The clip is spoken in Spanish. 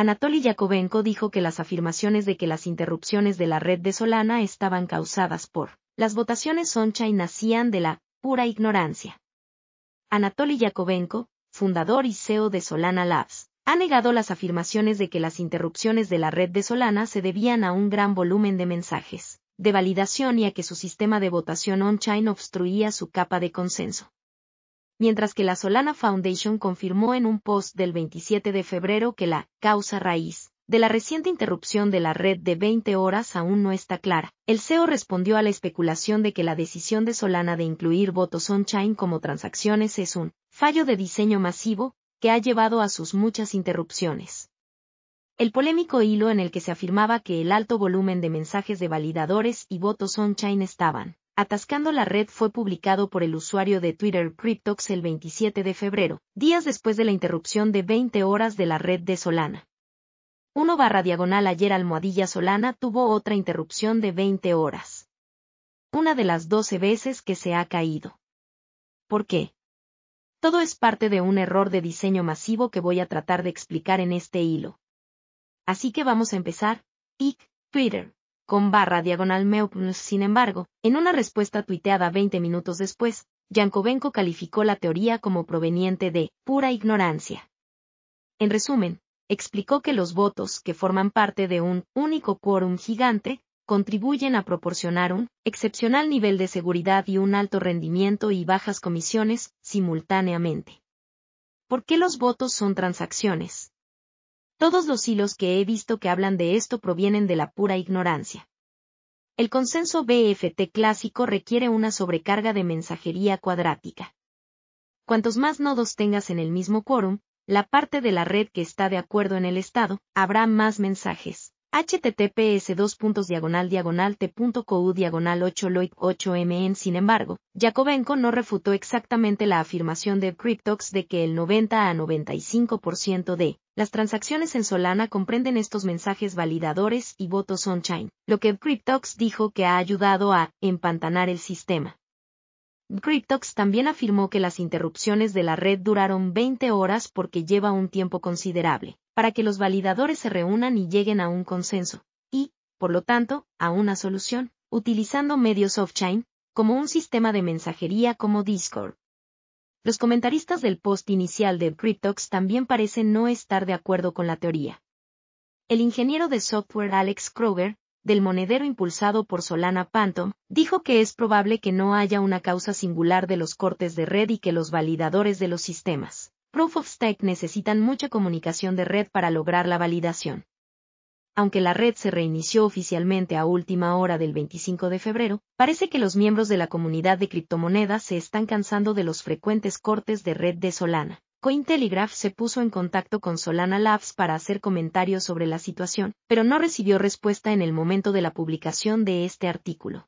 Anatoly Yakovenko dijo que las afirmaciones de que las interrupciones de la red de Solana estaban causadas por las votaciones on-chain nacían de la pura ignorancia. Anatoly Yakovenko, fundador y CEO de Solana Labs, ha negado las afirmaciones de que las interrupciones de la red de Solana se debían a un gran volumen de mensajes, de validación y a que su sistema de votación on-chain obstruía su capa de consenso mientras que la Solana Foundation confirmó en un post del 27 de febrero que la causa raíz de la reciente interrupción de la red de 20 horas aún no está clara. El CEO respondió a la especulación de que la decisión de Solana de incluir votos on-chain como transacciones es un fallo de diseño masivo que ha llevado a sus muchas interrupciones. El polémico hilo en el que se afirmaba que el alto volumen de mensajes de validadores y votos on-chain estaban Atascando la Red fue publicado por el usuario de Twitter Cryptox el 27 de febrero, días después de la interrupción de 20 horas de la red de Solana. 1 barra diagonal ayer Almohadilla Solana tuvo otra interrupción de 20 horas. Una de las 12 veces que se ha caído. ¿Por qué? Todo es parte de un error de diseño masivo que voy a tratar de explicar en este hilo. Así que vamos a empezar. IC, Twitter con barra diagonal Sin embargo, en una respuesta tuiteada 20 minutos después, Yankovenko calificó la teoría como proveniente de pura ignorancia. En resumen, explicó que los votos que forman parte de un único quórum gigante contribuyen a proporcionar un excepcional nivel de seguridad y un alto rendimiento y bajas comisiones simultáneamente. ¿Por qué los votos son transacciones? Todos los hilos que he visto que hablan de esto provienen de la pura ignorancia. El consenso BFT clásico requiere una sobrecarga de mensajería cuadrática. Cuantos más nodos tengas en el mismo quórum, la parte de la red que está de acuerdo en el estado, habrá más mensajes https 2.diagonal diagonal t.co diagonal 8 loic 8 mn sin embargo, Yakovenko no refutó exactamente la afirmación de Cryptox de que el 90 a 95% de las transacciones en Solana comprenden estos mensajes validadores y votos on-chain, lo que Cryptox dijo que ha ayudado a empantanar el sistema. Cryptox también afirmó que las interrupciones de la red duraron 20 horas porque lleva un tiempo considerable para que los validadores se reúnan y lleguen a un consenso, y, por lo tanto, a una solución, utilizando medios off-chain, como un sistema de mensajería como Discord. Los comentaristas del post inicial de Cryptox también parecen no estar de acuerdo con la teoría. El ingeniero de software Alex Kroger, del monedero impulsado por Solana Phantom, dijo que es probable que no haya una causa singular de los cortes de red y que los validadores de los sistemas Proof of Stake necesitan mucha comunicación de red para lograr la validación. Aunque la red se reinició oficialmente a última hora del 25 de febrero, parece que los miembros de la comunidad de criptomonedas se están cansando de los frecuentes cortes de red de Solana. Cointelegraph se puso en contacto con Solana Labs para hacer comentarios sobre la situación, pero no recibió respuesta en el momento de la publicación de este artículo.